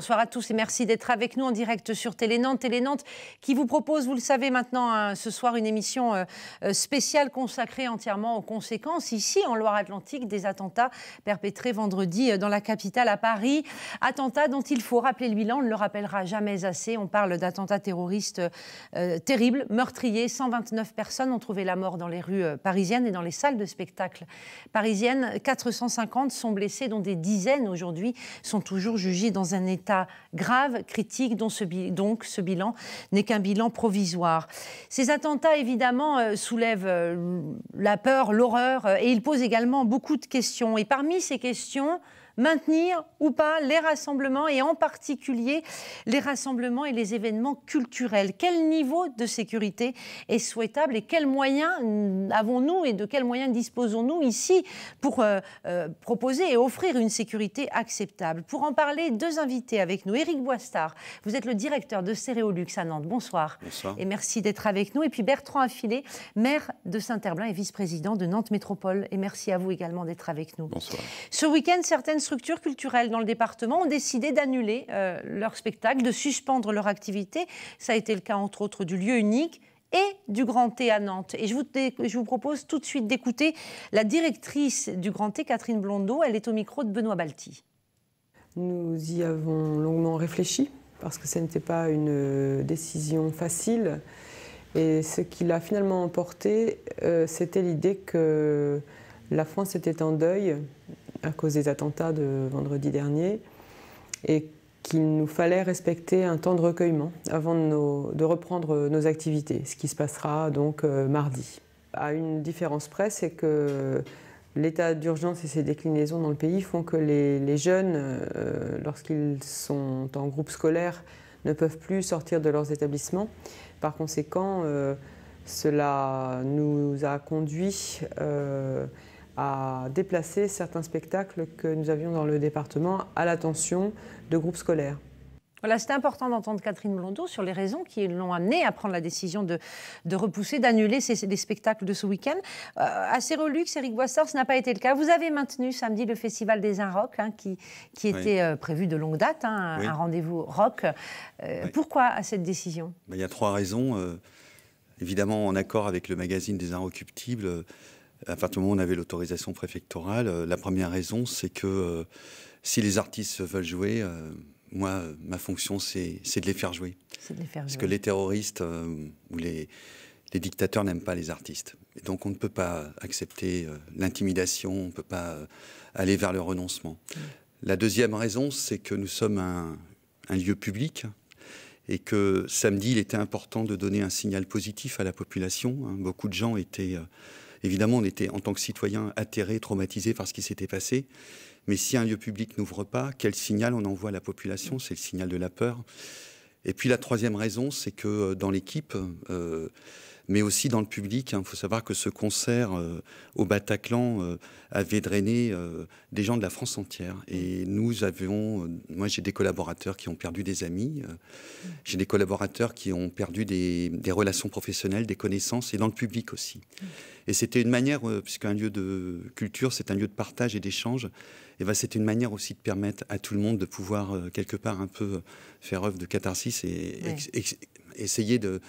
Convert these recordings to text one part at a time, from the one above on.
Bonsoir à tous et merci d'être avec nous en direct sur Télé Nantes qui vous propose, vous le savez maintenant, euh, ce soir une émission euh, euh, spéciale consacrée entièrement aux conséquences ici en Loire-Atlantique des attentats perpétrés vendredi dans la capitale à Paris. Attentats dont il faut rappeler le bilan, on ne le rappellera jamais assez. On parle d'attentats terroristes terribles, meurtriers. 129 personnes ont trouvé la mort dans les rues parisiennes et dans les salles de spectacle parisiennes. 450 sont blessés, dont des dizaines aujourd'hui sont toujours jugés dans un état grave, critique, dont ce ce bilan n'est qu'un bilan provisoire. Ces attentats, évidemment, euh, soulèvent euh, la peur, l'horreur, euh, et ils posent également beaucoup de questions. Et parmi ces questions, maintenir ou pas les rassemblements et en particulier les rassemblements et les événements culturels Quel niveau de sécurité est souhaitable et quels moyens avons-nous et de quels moyens disposons-nous ici pour euh, euh, proposer et offrir une sécurité acceptable Pour en parler, deux invités avec nous. Éric Boistard, vous êtes le directeur de Stéréolux à Nantes. Bonsoir. Bonsoir. Et merci d'être avec nous. Et puis Bertrand Affilé, maire de Saint-Herblain et vice-président de Nantes Métropole. Et merci à vous également d'être avec nous. Bonsoir. Ce week-end, certaines structures culturelles dans le département ont décidé d'annuler euh, leur spectacle, de suspendre leur activité. Ça a été le cas entre autres du lieu unique et du Grand T à Nantes. Et je vous, je vous propose tout de suite d'écouter la directrice du Grand T, Catherine Blondeau. Elle est au micro de Benoît Balti. Nous y avons longuement réfléchi parce que ce n'était pas une euh, décision facile. Et ce qui l'a finalement emporté, euh, c'était l'idée que la France était en deuil à cause des attentats de vendredi dernier et qu'il nous fallait respecter un temps de recueillement avant de, de reprendre nos activités, ce qui se passera donc euh, mardi. À une différence près, c'est que l'état d'urgence et ses déclinaisons dans le pays font que les, jeunes, euh, lorsqu'ils sont en groupe scolaire, ne peuvent plus sortir de leurs établissements. Par conséquent, euh, cela nous a conduit à déplacer certains spectacles que nous avions dans le département à l'attention de groupes scolaires. Voilà, c'était important d'entendre Catherine Blondeau sur les raisons qui l'ont amenée à prendre la décision de, de repousser, d'annuler les spectacles de ce week-end. Euh, à Cérolux, Eric Boissard, ce n'a pas été le cas. Vous avez maintenu samedi le Festival des Arts hein, qui, qui, était euh, prévu de longue date, hein, un rendez-vous rock. Euh, pourquoi à cette décision ben, Il y a trois raisons. Euh, évidemment, en accord avec le magazine des Inrecuptibles, à partir du moment où on avait l'autorisation préfectorale, euh, la première raison, c'est que euh, si les artistes veulent jouer, euh, moi, ma fonction, c'est de les faire jouer. C'est de les faire jouer. Parce que les terroristes ou les, dictateurs n'aiment pas les artistes. donc on ne peut pas accepter l'intimidation, on ne peut pas aller vers le renoncement. Mm. La deuxième raison, c'est que nous sommes un, lieu public et que samedi, il était important de donner un signal positif à la population. Hein. Beaucoup de gens étaient... Évidemment, on était en tant que citoyen atterrés, traumatisés par ce qui s'était passé. Mais si un lieu public n'ouvre pas, quel signal on envoie à la population C'est le signal de la peur. Et puis la troisième raison, c'est que euh, dans l'équipe, euh, mais aussi dans le public. Il hein. faut savoir que ce concert euh, au Bataclan euh, avait drainé euh, des gens de la France entière. Et nous avions, moi j'ai des collaborateurs qui ont perdu des amis, j'ai des collaborateurs qui ont perdu des, relations professionnelles, des connaissances, et dans le public aussi. Et c'était une manière, puisqu'un lieu de culture, c'est un lieu de partage et d'échange, et ben, c'était une manière aussi de permettre à tout le monde de pouvoir quelque part un peu faire œuvre de catharsis et essayer de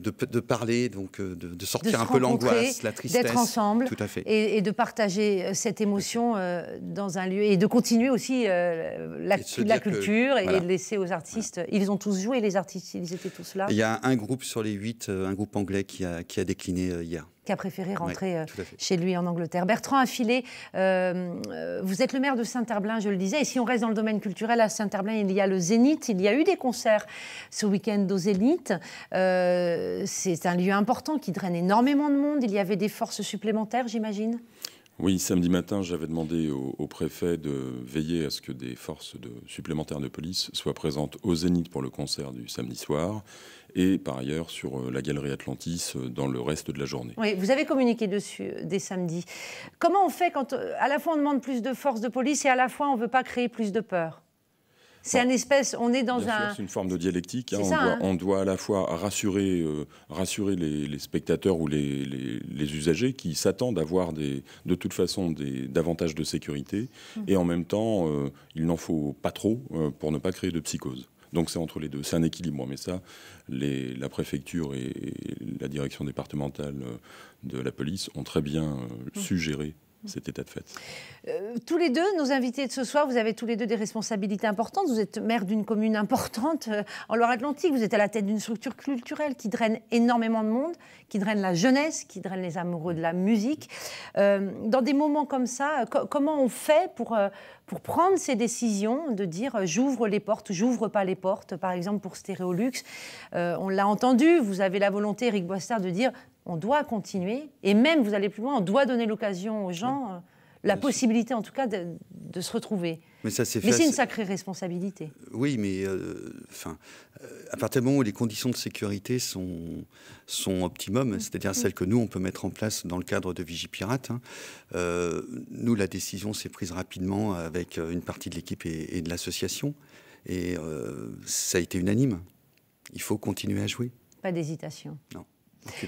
de, parler, donc euh, de, sortir un peu l'angoisse, la tristesse. D'être ensemble. Et, de partager euh, cette émotion euh, dans un lieu. Et de continuer aussi la, culture et de laisser aux artistes. Ils ont tous joué, les artistes, ils étaient tous là. Il y a un groupe sur les huit, un groupe anglais qui a, qui a décliné hier qui a préféré rentrer euh, chez lui en Angleterre. Bertrand Affilé, euh, euh, vous êtes le maire de Saint-Herblain, je le disais, et si on reste dans le domaine culturel, à Saint-Herblain, il y a le Zénith, il y a eu des concerts ce week-end au Zénith. Euh, c'est un lieu important qui draine énormément de monde, il y avait des forces supplémentaires, j'imagine oui, samedi matin, j'avais demandé au, préfet de veiller à ce que des forces de, supplémentaires de police soient présentes au Zénith pour le concert du samedi soir et par ailleurs sur euh, la galerie Atlantis euh, dans le reste de la journée. Oui, vous avez communiqué dessus euh, dès samedi. Comment on fait quand à la fois on demande plus de forces de police et à la fois on ne veut pas créer plus de peur c'est espèce, on est dans un. C'est une forme de dialectique. Hein. Hein. on, doit, à la fois rassurer, euh, les, spectateurs ou les, usagers qui s'attendent à avoir de toute façon des, davantage de sécurité, mmh. et en même temps, euh, il n'en faut pas trop euh, pour ne pas créer de psychose. Donc c'est entre les deux, c'est un équilibre. Mais ça, la préfecture et la direction départementale de la police ont très bien mmh. suggéré Mmh. C'était de fait. Euh, tous les deux, nos invités de ce soir, vous avez tous les deux des responsabilités importantes. Vous êtes maire d'une commune importante euh, en Loire-Atlantique. Vous êtes à la tête d'une structure culturelle qui draine énormément de monde, qui draine la jeunesse, qui draine les amoureux de la musique. Euh, dans des moments comme ça, comment on fait pour, pour prendre ces décisions de dire j'ouvre les portes, j'ouvre pas les portes, par exemple pour Stéréolux On l'a entendu, vous avez la volonté, Eric Boistard, de dire on doit continuer. Et même, vous allez plus loin, on doit donner l'occasion aux gens, euh, la possibilité en tout cas de, se retrouver. Mais ça c'est une sacrée responsabilité. Euh, oui, mais euh, enfin, à partir du moment où les conditions de sécurité sont, sont optimum, c'est-à-dire celles que nous, on peut mettre en place dans le cadre de Vigipirate, hein, nous, la décision s'est prise rapidement avec une partie de l'équipe et, de l'association. Et ça a été unanime. Il faut continuer à jouer. Pas d'hésitation. Non.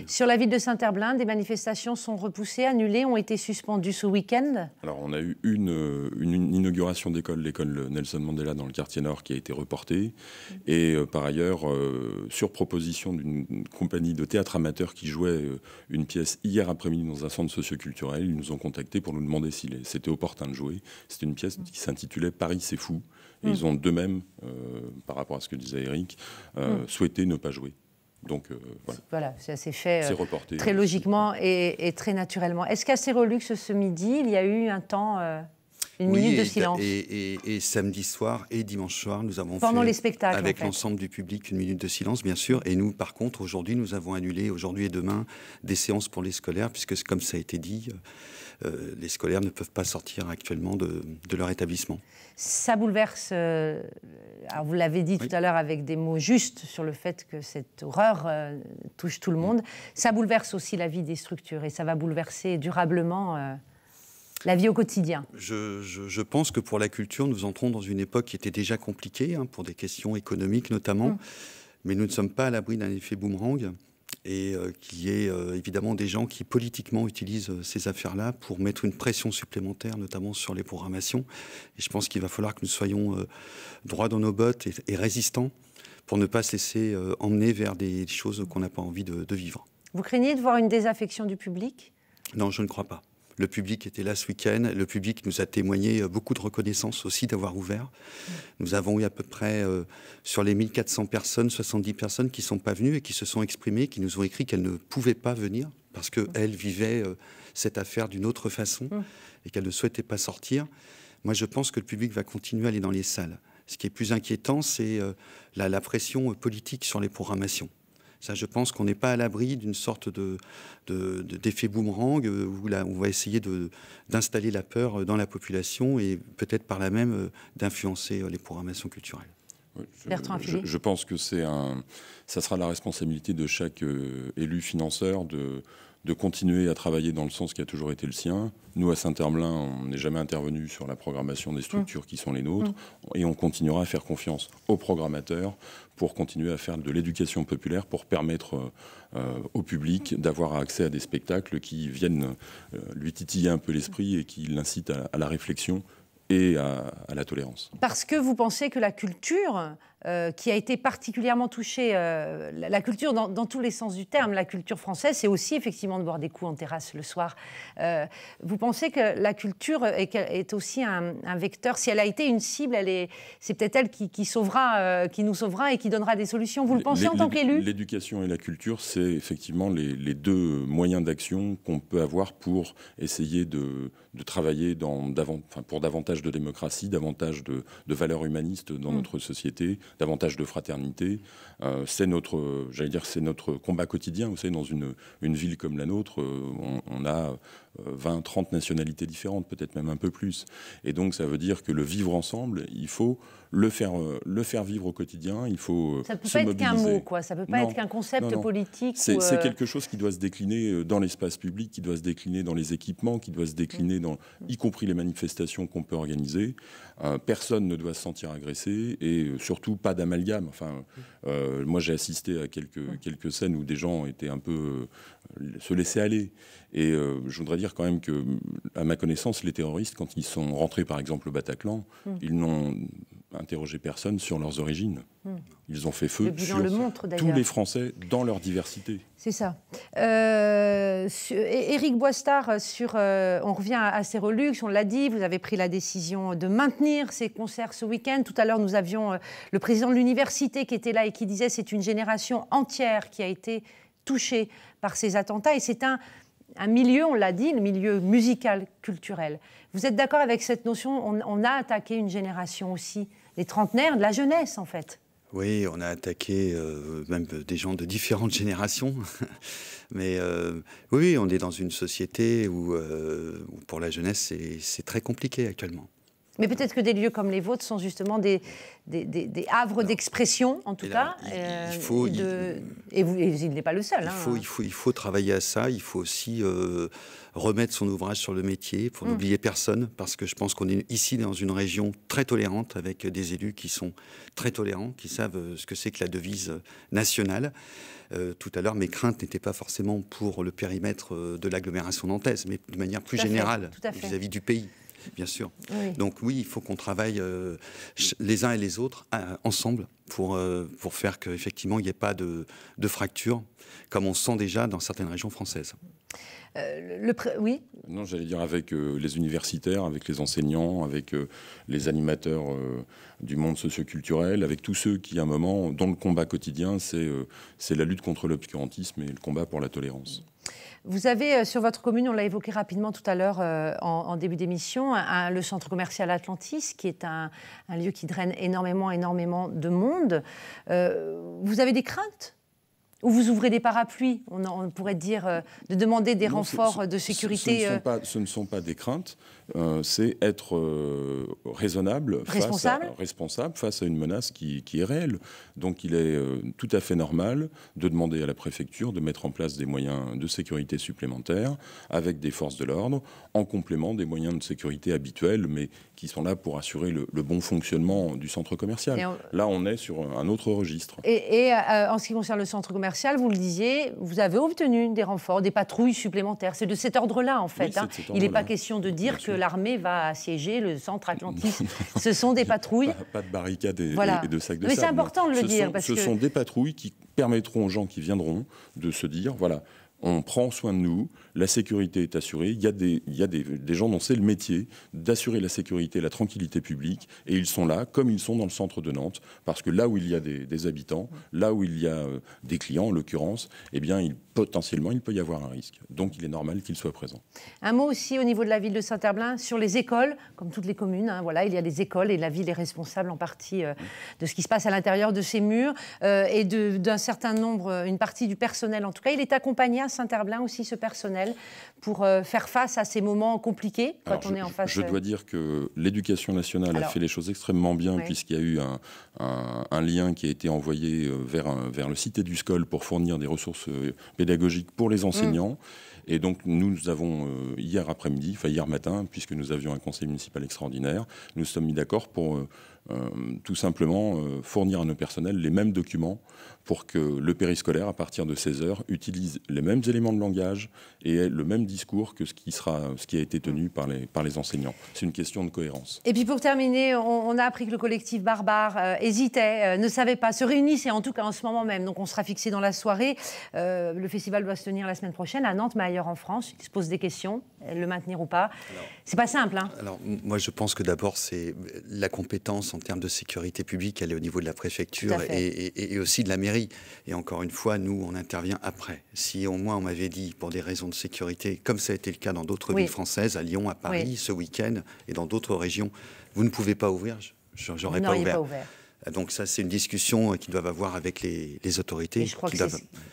Sur la ville de Saint-Herblain, des manifestations sont repoussées, annulées, ont été suspendues ce week-end Alors, on a eu une, euh, inauguration d'école, l'école Nelson Mandela dans le quartier nord, qui a été reportée. Mm. Et euh, par ailleurs, euh, sur proposition d'une compagnie de théâtre amateur qui jouait une pièce hier après-midi dans un centre socioculturel, ils nous ont contactés pour nous demander si c'était opportun de jouer. C'était une pièce qui s'intitulait Paris, c'est fou. Et mm. ils ont d'eux-mêmes, par rapport à ce que disait Eric, mm. souhaité ne pas jouer. Donc euh, voilà. c'est ça fait euh, très logiquement et, et, très naturellement. Est-ce qu'à Cérolux, ce midi, il y a eu un temps euh, une minute de silence. Et, samedi soir et dimanche soir, nous avons Pendant fait, les spectacles, avec l'ensemble du public, une minute de silence, bien sûr. Et nous, par contre, aujourd'hui, nous avons annulé, aujourd'hui et demain, des séances pour les scolaires, puisque, comme ça a été dit, euh, euh, les scolaires ne peuvent pas sortir actuellement de, leur établissement. Ça bouleverse, euh, vous l'avez dit tout à l'heure avec des mots justes sur le fait que cette horreur touche tout le monde, ça bouleverse aussi la vie des structures et ça va bouleverser durablement la vie au quotidien je, pense que pour la culture, nous entrons dans une époque qui était déjà compliquée, hein, pour des questions économiques notamment, mm. mais nous ne sommes pas à l'abri d'un effet boomerang et euh, qui qu'il y ait évidemment des gens qui politiquement utilisent euh, ces affaires-là pour mettre une pression supplémentaire, notamment sur les programmations. Et je pense qu'il va falloir que nous soyons euh, droits dans nos bottes et, résistants pour ne pas se laisser emmener vers des choses qu'on n'a pas envie de vivre. Vous craignez de voir une désaffection du public Non, je ne crois pas. Le public était là ce week-end. Le public nous a témoigné euh, beaucoup de reconnaissance aussi d'avoir ouvert. Mm. Nous avons eu à peu près, euh, sur les 1400 personnes, 70 personnes qui ne sont pas venues et qui se sont exprimées, qui nous ont écrit qu'elles ne pouvaient pas venir parce qu'elles mm. vivaient euh, cette affaire d'une autre façon mm. et qu'elles ne souhaitaient pas sortir. Moi, je pense que le public va continuer à aller dans les salles. Ce qui est plus inquiétant, c'est la pression politique sur les programmations je pense qu'on n'est pas à l'abri d'une sorte d'effet boomerang euh, où on va essayer d'installer la peur euh, dans la population et peut-être par là même euh, d'influencer les programmations culturelles je, pense que c'est un, ça sera la responsabilité de chaque euh, élu financeur de, de continuer à travailler dans le sens qui a toujours été le sien. Nous, à Saint-Herblain, on n'est jamais intervenu sur la programmation des structures mm. qui sont les nôtres mm. et on continuera à faire confiance aux programmateurs pour continuer à faire de l'éducation populaire, pour permettre euh, euh, au public mm. d'avoir accès à des spectacles qui viennent lui titiller un peu l'esprit et qui l'incitent à, la réflexion et à, la tolérance. Parce que vous pensez que la culture euh, qui a été particulièrement touchée, euh, la, culture dans, tous les sens du terme, la culture française, c'est aussi effectivement de boire des coups en terrasse le soir. Euh, vous pensez que la culture est, aussi un, vecteur Si elle a été une cible, c'est peut-être elle qui, sauvera, qui nous sauvera et qui donnera des solutions. Vous le pensez en tant qu'élu L'éducation et la culture, c'est effectivement les, deux moyens d'action qu'on peut avoir pour essayer de, travailler pour davantage de démocratie, davantage de, valeurs humanistes dans mmh. notre société davantage de fraternité. Euh, c'est notre, j'allais dire, c'est notre combat quotidien. Vous savez, dans une, une ville comme la nôtre, euh, on, a 20, euh, 30 nationalités différentes, peut-être même un peu plus. Et donc, ça veut dire que le vivre ensemble, il faut le faire, le faire vivre au quotidien, il faut Ça ne peut pas être qu'un mot, quoi. Ça ne peut pas être qu'un concept politique. C'est quelque chose qui doit se décliner dans l'espace public, qui doit se décliner dans les équipements, qui doit se décliner dans, mm. y compris les manifestations qu'on peut organiser. personne ne doit se sentir agressé et surtout pas d'amalgame. Enfin, euh, moi j'ai assisté à quelques, quelques scènes où des gens étaient un peu euh, se laissaient aller. Et euh, je voudrais dire quand même que, à ma connaissance, les terroristes, quand ils sont rentrés par exemple au Bataclan, hmm. ils n'ont interroger personne sur leurs origines. Hmm. Ils ont fait feu sur tous les Français dans leur diversité. C'est ça. Euh, Éric Boistard, sur, euh, on revient à Cérolux, on l'a dit, vous avez pris la décision de maintenir ces concerts ce week-end. Tout à l'heure, nous avions euh, le président de l'université qui était là et qui disait c'est une génération entière qui a été touchée par ces attentats. Et c'est un, un milieu, on l'a dit, le milieu musical, culturel. Vous êtes d'accord avec cette notion on, on a attaqué une génération aussi les trentenaires de la jeunesse, en fait. Oui, on a attaqué euh, même des gens de différentes générations. Mais euh, oui, on est dans une société où euh, pour la jeunesse, c'est très compliqué actuellement. Mais peut-être que des lieux comme les vôtres sont justement des, havres d'expression, en tout cas. Il, euh, faut, et, vous, n'est pas le seul. Hein. Il, faut, travailler à ça. Il faut aussi euh, remettre son ouvrage sur le métier pour mm. n'oublier personne, parce que je pense qu'on est ici dans une région très tolérante, avec des élus qui sont très tolérants, qui savent euh, ce que c'est que la devise nationale. tout à l'heure, mes craintes n'étaient pas forcément pour le périmètre de l'agglomération nantaise, mais de manière plus générale vis à -vis du pays bien sûr. Donc oui, il faut qu'on travaille euh, les uns et les autres euh, ensemble pour, euh, faire qu'effectivement il n'y ait pas de, de fracture, comme on sent déjà dans certaines régions françaises. oui Non, j'allais dire avec les universitaires, avec les enseignants, avec les animateurs du monde socioculturel, avec tous ceux qui, à un moment, dans le combat quotidien, c'est la lutte contre l'obscurantisme et le combat pour la tolérance. Vous avez euh, sur votre commune, on l'a évoqué rapidement tout à l'heure euh, en, début d'émission, le centre commercial Atlantis, qui est un, lieu qui draine énormément, énormément de monde. Euh, vous avez des craintes ou vous ouvrez des parapluies, on, pourrait dire, de demander des renforts de sécurité. ce, ne sont pas, des craintes, euh, c'est être euh, raisonnable, responsable. Face à, une menace qui, est réelle. Donc il est euh, tout à fait normal de demander à la préfecture de mettre en place des moyens de sécurité supplémentaires avec des forces de l'ordre, en complément des moyens de sécurité habituels, mais qui sont là pour assurer le, bon fonctionnement du centre commercial. Là, on est sur un autre registre. Et, en ce qui concerne le centre commercial, vous le disiez, vous avez obtenu des renforts, des patrouilles supplémentaires. C'est de cet ordre-là, en fait. Hein. il n'est pas question de dire que l'armée va assiéger le centre Atlantique. ce sont des patrouilles. Pas, pas de barricades et, de sacs de sable. Mais c'est important de le dire. Sont, que ce sont des patrouilles qui permettront aux gens qui viendront de se dire, voilà, on prend soin de nous, la sécurité est assurée, il y a des, il y des, gens dont c'est le métier d'assurer la sécurité, la tranquillité publique, et ils sont là, comme ils sont dans le centre de Nantes, parce que là où il y a des, habitants, là où il y a euh, des clients en l'occurrence, eh bien potentiellement il peut y avoir un risque. Donc il est normal qu'ils soient présents. Un mot aussi au niveau de la ville de Saint-Herblain, sur les écoles, comme toutes les communes, hein, voilà, il y a des écoles et la ville est responsable en partie euh, de ce qui se passe à l'intérieur de ces murs euh, et d'un certain nombre, une partie du personnel en tout cas, il est accompagné Saint-Herblain aussi ce personnel pour euh, faire face à ces moments compliqués quand on est en face Je dois euh, dire que l'éducation nationale a fait les choses extrêmement bien puisqu'il y a eu un, lien qui a été envoyé euh, vers, vers le Cité du Scol pour fournir des ressources pédagogiques pour les enseignants. Mm. Et donc nous avons, hier après-midi, enfin hier matin, puisque nous avions un conseil municipal extraordinaire, nous sommes mis d'accord pour... Euh, tout simplement euh, fournir à nos personnels les mêmes documents pour que le périscolaire, à partir de 16 heures, utilise les mêmes éléments de langage et ait le même discours que ce qui, sera, ce qui a été tenu par les, par les enseignants. C'est une question de cohérence. Et puis pour terminer, on, a appris que le collectif barbare euh, hésitait, ne savait pas, se réunissait en tout cas en ce moment même. Donc on sera fixé dans la soirée. le festival doit se tenir la semaine prochaine à Nantes, mais ailleurs en France. Il se pose des questions le maintenir ou pas. C'est pas simple. Hein. Alors, moi, je pense que d'abord, c'est euh, la compétence en termes de sécurité publique, elle est au niveau de la préfecture et, aussi de la mairie. Et encore une fois, nous, on intervient après. Si au moins on m'avait dit, pour des raisons de sécurité, comme ça a été le cas dans d'autres villes françaises, à Lyon, à Paris, ce week-end, et dans d'autres régions, vous ne pouvez pas ouvrir, j'aurais pas, pas ouvert. Donc ça, c'est une discussion euh, qu'ils doivent avoir avec les, autorités. Et je crois que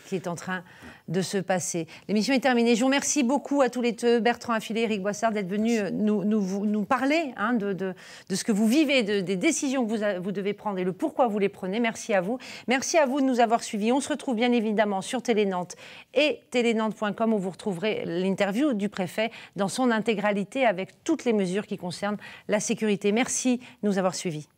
qui est en train de se passer. L'émission est terminée. Je vous remercie beaucoup à tous les deux, Bertrand Affilé, Eric Boissard, d'être venus euh, nous, nous, parler hein, de, de, ce que vous vivez, des décisions que vous, vous, devez prendre et le pourquoi vous les prenez. Merci à vous. Merci à vous de nous avoir suivis. On se retrouve bien évidemment sur Télénante et télénante.com où vous retrouverez l'interview du préfet dans son intégralité avec toutes les mesures qui concernent la sécurité. Merci de nous avoir suivis.